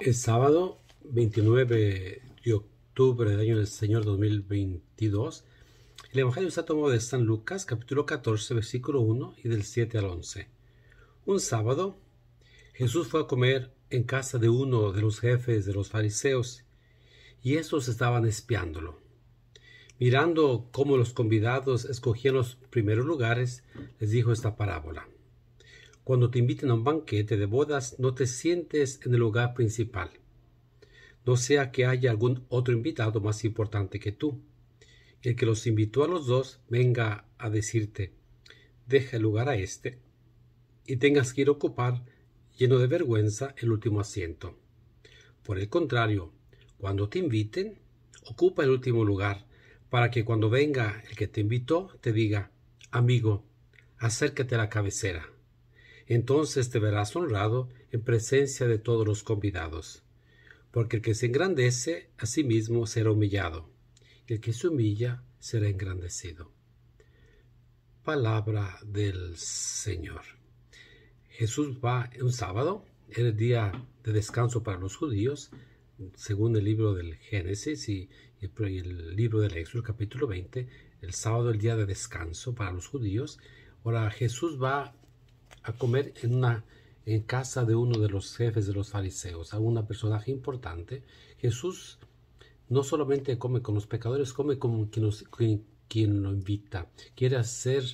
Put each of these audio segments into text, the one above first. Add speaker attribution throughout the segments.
Speaker 1: El sábado 29 de octubre del año del Señor 2022, el Evangelio está tomado de San Lucas, capítulo 14, versículo 1 y del 7 al 11. Un sábado, Jesús fue a comer en casa de uno de los jefes de los fariseos, y estos estaban espiándolo. Mirando cómo los convidados escogían los primeros lugares, les dijo esta parábola. Cuando te inviten a un banquete de bodas, no te sientes en el lugar principal, no sea que haya algún otro invitado más importante que tú. El que los invitó a los dos venga a decirte, deja el lugar a este, y tengas que ir a ocupar, lleno de vergüenza, el último asiento. Por el contrario, cuando te inviten, ocupa el último lugar, para que cuando venga el que te invitó te diga, amigo, acércate a la cabecera entonces te verás honrado en presencia de todos los convidados. Porque el que se engrandece a sí mismo será humillado, y el que se humilla será engrandecido. Palabra del Señor. Jesús va un sábado, el día de descanso para los judíos, según el libro del Génesis y, el libro del Éxodo, capítulo 20, el sábado el día de descanso para los judíos. Ahora Jesús va a comer en una en casa de uno de los jefes de los fariseos, a una personaje importante, Jesús no solamente come con los pecadores, come con quien, quien lo invita. Quiere hacer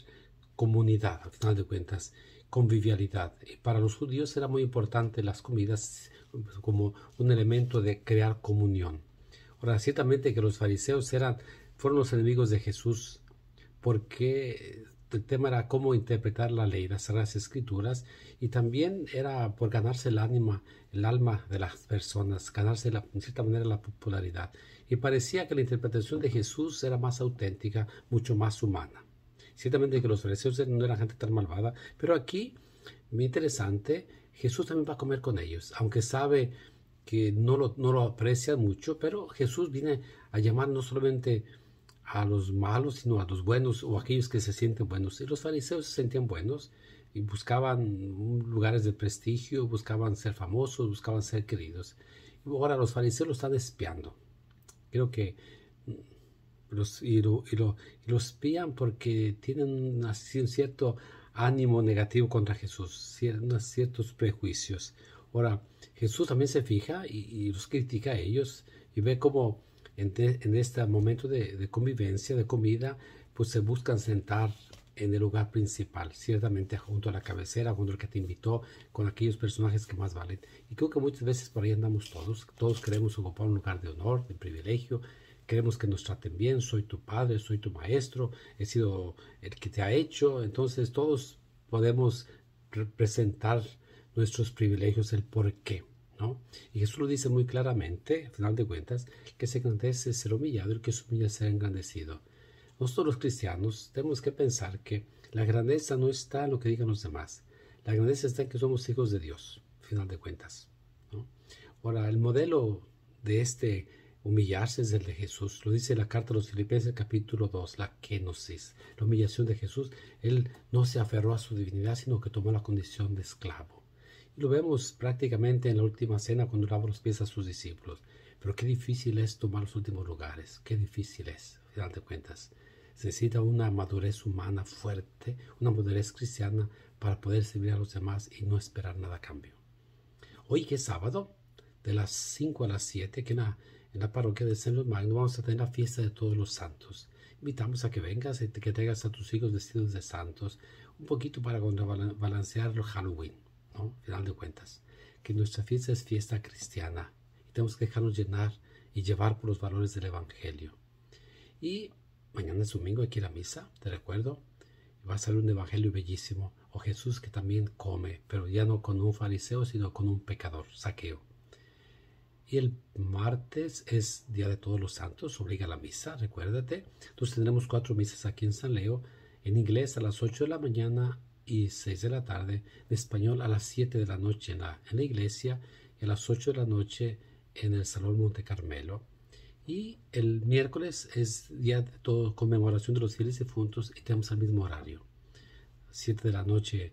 Speaker 1: comunidad, al final de cuentas, convivialidad. Y para los judíos era muy importante las comidas como un elemento de crear comunión. Ahora, ciertamente que los fariseos eran, fueron los enemigos de Jesús porque el tema era cómo interpretar la ley, las escrituras, y también era por ganarse el ánima, el alma de las personas, ganarse la, en cierta manera la popularidad. Y parecía que la interpretación de Jesús era más auténtica, mucho más humana. Ciertamente que los fariseos no eran gente tan malvada, pero aquí, muy interesante, Jesús también va a comer con ellos, aunque sabe que no lo, no lo aprecian mucho, pero Jesús viene a llamar no solamente a los malos, sino a los buenos o aquellos que se sienten buenos. Y los fariseos se sentían buenos y buscaban lugares de prestigio, buscaban ser famosos, buscaban ser queridos. Y ahora los fariseos lo están espiando. Creo que mm, los, y lo, espían porque tienen un cierto ánimo negativo contra Jesús, ciertos prejuicios. Ahora, Jesús también se fija y los critica a ellos y ve cómo en, este momento de, convivencia, de comida, pues se buscan sentar en el lugar principal, ciertamente junto a la cabecera, junto al que te invitó, con aquellos personajes que más valen. Y creo que muchas veces por ahí andamos todos, todos queremos ocupar un lugar de honor, de privilegio, queremos que nos traten bien, soy tu padre, soy tu maestro, he sido el que te ha hecho, entonces todos podemos representar nuestros privilegios, el por qué. Y Jesús lo dice muy claramente, al final de cuentas, que se engrandece ser humillado y que se humilla será engrandecido. Nosotros los cristianos tenemos que pensar que la grandeza no está en lo que digan los demás. La grandeza está en que somos hijos de Dios, al final de cuentas. Ahora, el modelo de este humillarse es el de Jesús. Lo dice la carta de los Filipenses capítulo 2, la kenosis, la humillación de Jesús. Él no se aferró a su divinidad, sino que tomó la condición de esclavo. Lo vemos prácticamente en la última cena cuando lava los pies a sus discípulos. Pero qué difícil es tomar los últimos lugares, qué difícil es, al final de cuentas. Se necesita una madurez humana fuerte, una madurez cristiana para poder servir a los demás y no esperar nada a cambio. Hoy que es sábado, de las 5 a las 7, que en la, parroquia de San Luis Magno vamos a tener la fiesta de todos los santos. Invitamos a que vengas y que tengas a tus hijos vestidos de santos, un poquito para contrabalancear el Halloween. ¿no? final de cuentas, que nuestra fiesta es fiesta cristiana y tenemos que dejarnos llenar y llevar por los valores del Evangelio. Y mañana es domingo, aquí la misa, te recuerdo, va a salir un Evangelio bellísimo, o Jesús que también come, pero ya no con un fariseo, sino con un pecador, saqueo. Y el martes es Día de Todos los Santos, obliga la misa, recuérdate. Entonces tendremos cuatro misas aquí en San Leo, en inglés a las 8 de la mañana, y 6 de la tarde, en español a las 7 de la noche en la, iglesia y a las 8 de la noche en el Salón Monte Carmelo. Y el miércoles es día de todo, conmemoración de los fieles difuntos y tenemos el mismo horario. 7 de la noche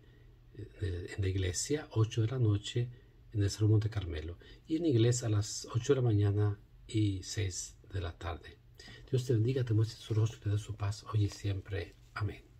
Speaker 1: eh, en la iglesia, 8 de la noche en el Salón Monte Carmelo. Y en iglesia a las 8 de la mañana y 6 de la tarde. Dios te bendiga, te muestre su rostro y te dé su paz hoy y siempre. Amén.